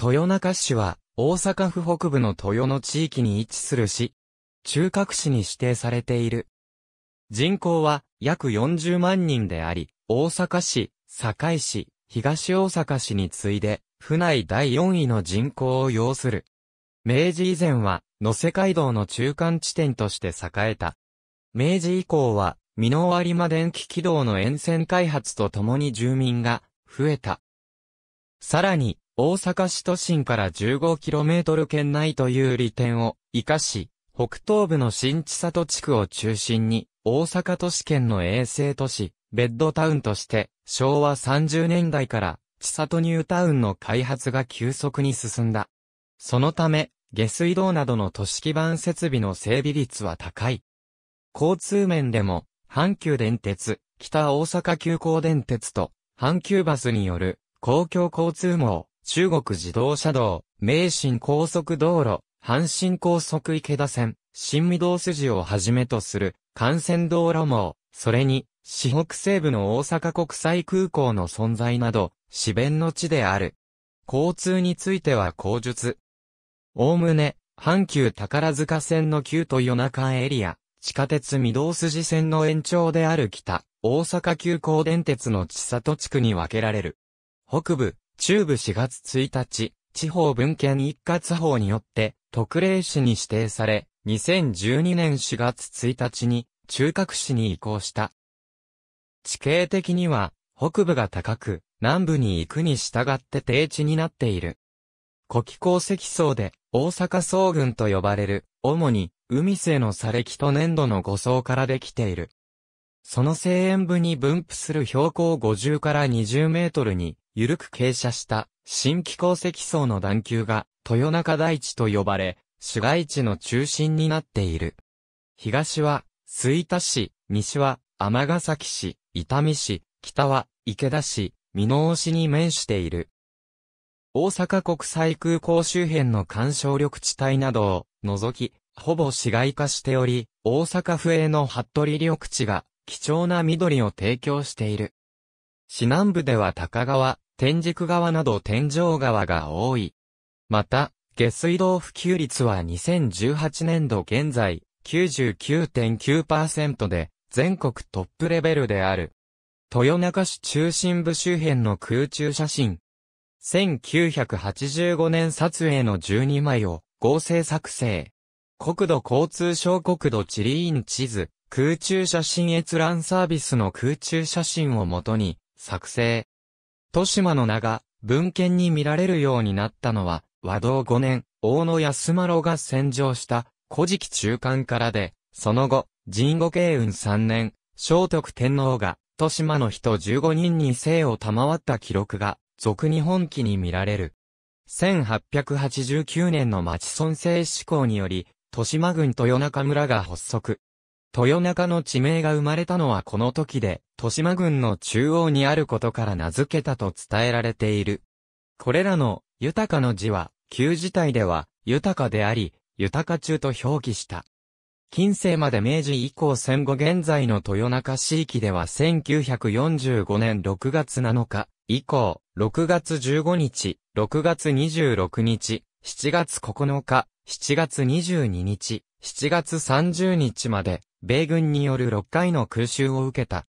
豊中市は、大阪府北部の豊野地域に位置する市。中核市に指定されている。人口は約40万人であり、大阪市、堺市、東大阪市に次いで、府内第4位の人口を要する。明治以前は、野瀬街道の中間地点として栄えた。明治以降は、美濃有馬電気軌道の沿線開発とともに住民が増えた。さらに、大阪市都心から 15km 圏内という利点を活かし、北東部の新千里地区を中心に、大阪都市圏の衛星都市、ベッドタウンとして、昭和30年代から、千里ニュータウンの開発が急速に進んだ。そのため、下水道などの都市基盤設備の整備率は高い。交通面でも、阪急電鉄、北大阪急行電鉄と、阪急バスによる公共交通網、中国自動車道、名神高速道路、阪神高速池田線、新御堂筋をはじめとする幹線道路網、それに、四北西部の大阪国際空港の存在など、市弁の地である。交通については口述。おおむね、阪急宝塚線の旧都・夜中エリア、地下鉄御堂筋線の延長である北、大阪急行電鉄の千里地区に分けられる。北部、中部4月1日、地方文献一括法によって、特例市に指定され、2012年4月1日に、中核市に移行した。地形的には、北部が高く、南部に行くに従って低地になっている。古気鉱石層で、大阪総群と呼ばれる、主に、海瀬の砂礫と粘土の護層からできている。その声援部に分布する標高50から20メートルに、緩く傾斜した新気候石層の段丘が豊中大地と呼ばれ、市街地の中心になっている。東は吹田市、西は天ヶ崎市、伊丹市、北は池田市、美濃市に面している。大阪国際空港周辺の干渉緑地帯などを除き、ほぼ市街化しており、大阪府営の服部緑地が貴重な緑を提供している。市南部では高川、天竺川など天井川が多い。また、下水道普及率は2018年度現在99.9%で全国トップレベルである。豊中市中心部周辺の空中写真。1985年撮影の12枚を合成作成。国土交通省国土地理院地図。空中写真閲覧サービスの空中写真をもとに作成。豊島の名が文献に見られるようになったのは和道5年、大野安丸が戦場した古事記中間からで、その後、神後慶雲3年、聖徳天皇が、豊島の人15人に生を賜った記録が、俗日本記に見られる。1889年の町村制志向により、豊島郡豊中村が発足。豊中の地名が生まれたのはこの時で、豊島郡の中央にあることから名付けたと伝えられている。これらの、豊かの字は、旧字体では、豊かであり、豊か中と表記した。近世まで明治以降戦後現在の豊中市域では1945年6月7日以降、6月15日、6月26日、7月9日、7月22日、7月30日まで米軍による6回の空襲を受けた。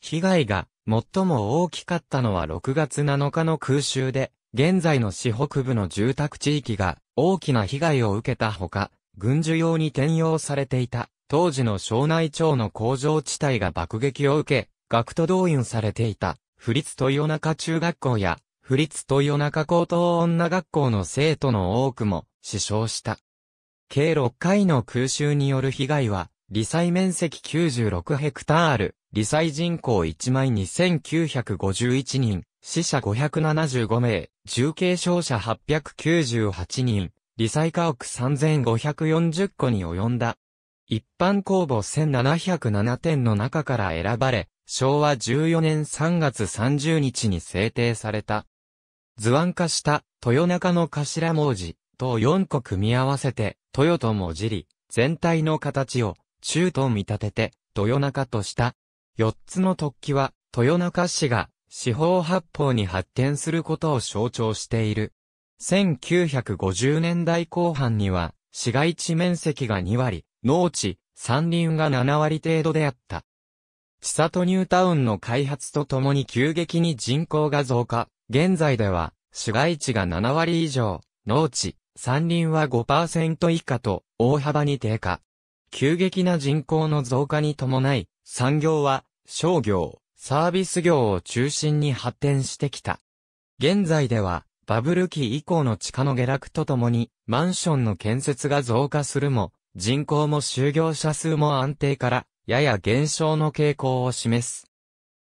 被害が最も大きかったのは6月7日の空襲で、現在の市北部の住宅地域が大きな被害を受けたほか、軍需用に転用されていた当時の庄内町の工場地帯が爆撃を受け、学徒動員されていた、不立豊中中学校や、不立豊中高等女学校の生徒の多くも死傷した。計6回の空襲による被害は、理災面積96ヘクタール、理災人口1万2951人、死者575名、重軽傷者898人、理災家屋3540個に及んだ。一般公募1707点の中から選ばれ、昭和14年3月30日に制定された。図案化した豊中の頭文字と4個組み合わせて豊と文字り、全体の形を州と見立てて、豊中とした。四つの突起は、豊中市が四方八方に発展することを象徴している。1950年代後半には、市街地面積が2割、農地、山林が7割程度であった。千里ニュータウンの開発とともに急激に人口が増加。現在では、市街地が7割以上、農地、山林は5%以下と、大幅に低下。急激な人口の増加に伴い、産業は商業、サービス業を中心に発展してきた。現在では、バブル期以降の地価の下落とともに、マンションの建設が増加するも、人口も就業者数も安定から、やや減少の傾向を示す。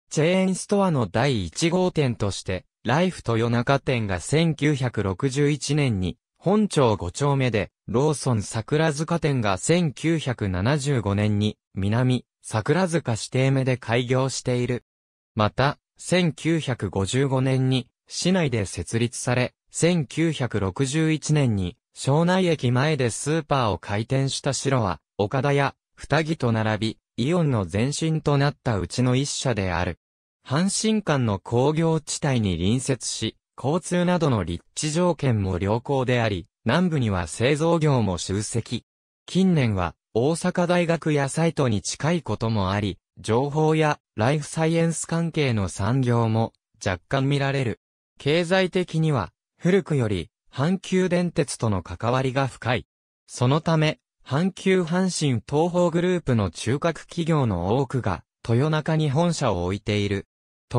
チェーンストアの第1号店として、ライフ豊中店が1961年に本町五丁目で、ローソン桜塚店が1975年に、南、桜塚指定目で開業している。また、1955年に、市内で設立され、1961年に、庄内駅前でスーパーを開店した城は、岡田や、二木と並び、イオンの前身となったうちの一社である。阪神間の工業地帯に隣接し、交通などの立地条件も良好であり、南部には製造業も集積。近年は、大阪大学やサイトに近いこともあり、情報やライフサイエンス関係の産業も若干見られる。経済的には、古くより、阪急電鉄との関わりが深い。そのため、阪急阪神東方グループの中核企業の多くが、豊中に本社を置いている。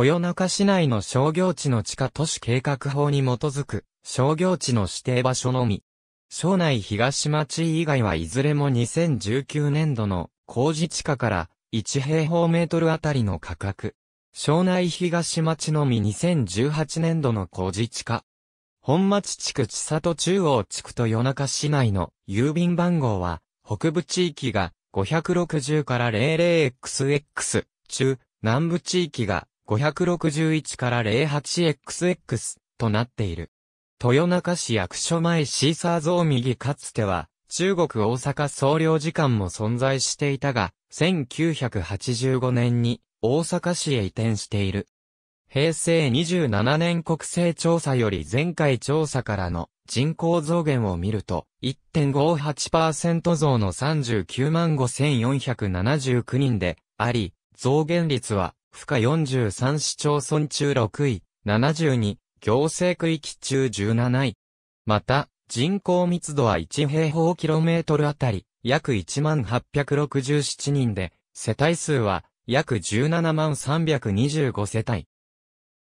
豊中市内の商業地の地下都市計画法に基づく商業地の指定場所のみ。省内東町以外はいずれも2019年度の工事地下から1平方メートルあたりの価格。省内東町のみ2018年度の工事地下。本町地区千里中央地区と夜中市内の郵便番号は北部地域が560から 00XX 中、南部地域が561から 08XX となっている。豊中市役所前シーサー像右かつては、中国大阪総領事館も存在していたが、1985年に大阪市へ移転している。平成27年国勢調査より前回調査からの人口増減を見ると、1.58%増の39万5479人であり、増減率は府下43市町村中6位、72、行政区域中17位。また、人口密度は1平方キロメートルあたり、約1867人で、世帯数は約17万325世帯。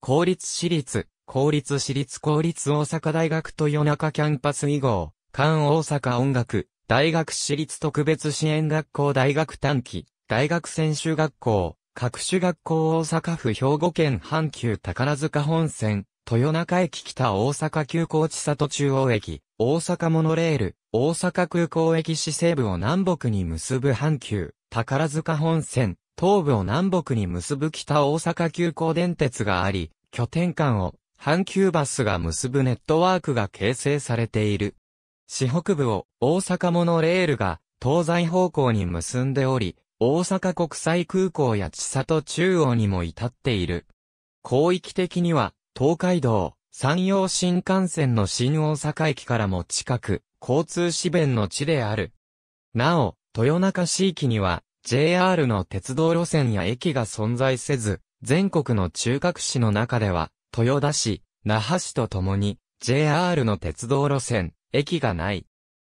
公立私立、公立私立公立大阪大学豊中キャンパス以号、関大阪音楽、大学私立特別支援学校大学短期、大学専修学校、各種学校大阪府兵庫県阪急宝塚本線、豊中駅北大阪急行千里中央駅、大阪モノレール、大阪空港駅市西部を南北に結ぶ阪急、宝塚本線、東部を南北に結ぶ北大阪急行電鉄があり、拠点間を阪急バスが結ぶネットワークが形成されている。市北部を大阪モノレールが東西方向に結んでおり、大阪国際空港や千里中央にも至っている。広域的には、東海道、山陽新幹線の新大阪駅からも近く、交通支弁の地である。なお、豊中市域には、JR の鉄道路線や駅が存在せず、全国の中核市の中では、豊田市、那覇市とともに、JR の鉄道路線、駅がない。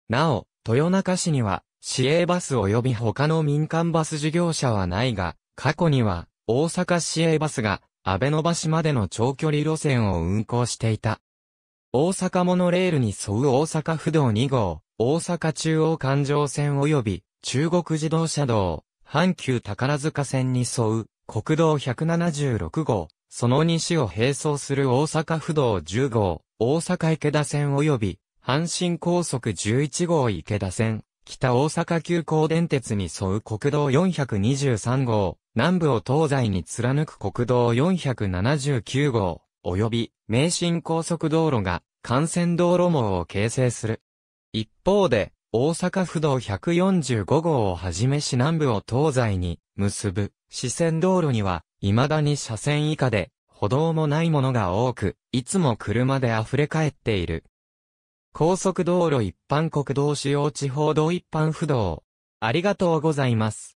なお、豊中市には、市営バス及び他の民間バス事業者はないが、過去には、大阪市営バスが、安倍の橋までの長距離路線を運行していた。大阪モノレールに沿う大阪府道2号、大阪中央環状線及び、中国自動車道、阪急宝塚線に沿う、国道176号、その西を並走する大阪府道10号、大阪池田線及び、阪神高速11号池田線、北大阪急行電鉄に沿う国道423号、南部を東西に貫く国道479号、及び名神高速道路が幹線道路網を形成する。一方で、大阪府道145号をはじめ市南部を東西に結ぶ四川道路には、未だに車線以下で、歩道もないものが多く、いつも車で溢れ返っている。高速道路一般国道主要地方道一般不動。ありがとうございます。